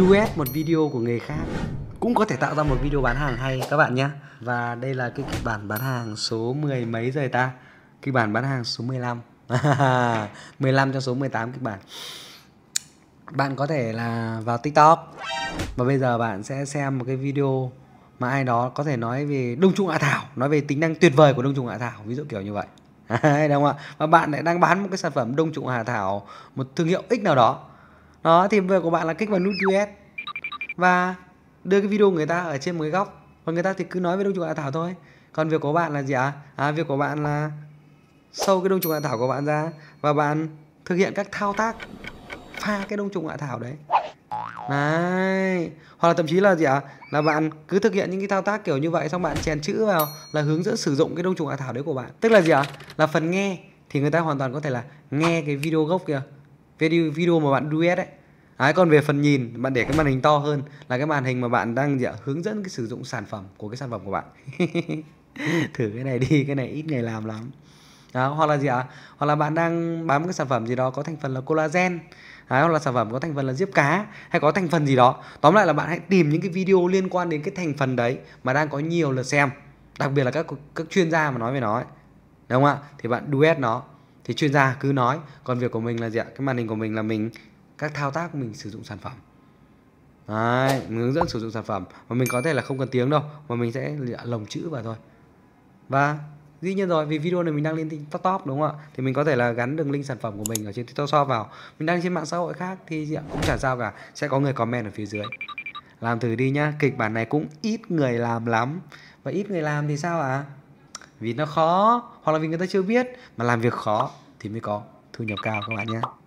duet một video của người khác cũng có thể tạo ra một video bán hàng hay các bạn nhé và đây là cái kịch bản bán hàng số mười mấy rồi ta kịch bản bán hàng số 15 15 trong số 18 kịch bản bạn có thể là vào tiktok và bây giờ bạn sẽ xem một cái video mà ai đó có thể nói về đông trùng hạ thảo nói về tính năng tuyệt vời của đông trùng hạ thảo ví dụ kiểu như vậy đúng không ạ và bạn lại đang bán một cái sản phẩm đông trùng hạ thảo một thương hiệu x nào đó đó thì việc của bạn là kích vào nút us và đưa cái video người ta ở trên một cái góc và người ta thì cứ nói với đông trùng hạ thảo thôi còn việc của bạn là gì ạ à? à việc của bạn là sâu cái đông trùng hạ thảo của bạn ra và bạn thực hiện các thao tác pha cái đông trùng hạ thảo đấy Đấy. Hoặc là thậm chí là gì ạ? À? Là bạn cứ thực hiện những cái thao tác kiểu như vậy xong bạn chèn chữ vào là hướng dẫn sử dụng cái đông trùng hạ thảo đấy của bạn. Tức là gì ạ? À? Là phần nghe thì người ta hoàn toàn có thể là nghe cái video gốc kìa video, video mà bạn duet ấy Đấy, còn về phần nhìn bạn để cái màn hình to hơn là cái màn hình mà bạn đang gì ạ? Dạ, hướng dẫn cái sử dụng sản phẩm của cái sản phẩm của bạn thử cái này đi cái này ít người làm lắm đó, hoặc là gì ạ hoặc là bạn đang bám cái sản phẩm gì đó có thành phần là collagen Đấy, hoặc là sản phẩm có thành phần là diếp cá hay có thành phần gì đó tóm lại là bạn hãy tìm những cái video liên quan đến cái thành phần đấy mà đang có nhiều lượt xem đặc biệt là các các chuyên gia mà nói về nó ấy. đúng không ạ thì bạn duet nó thì chuyên gia cứ nói còn việc của mình là gì ạ cái màn hình của mình là mình các thao tác mình sử dụng sản phẩm Đấy, mình hướng dẫn sử dụng sản phẩm mà mình có thể là không cần tiếng đâu mà mình sẽ lồng chữ vào thôi và dĩ nhiên rồi vì video này mình đang lên tiktok top đúng không ạ thì mình có thể là gắn đường link sản phẩm của mình ở trên tiktok shop vào mình đang trên mạng xã hội khác thì cũng chả sao cả sẽ có người comment ở phía dưới làm thử đi nhá kịch bản này cũng ít người làm lắm và ít người làm thì sao ạ à? vì nó khó hoặc là vì người ta chưa biết mà làm việc khó thì mới có thu nhập cao các bạn nhé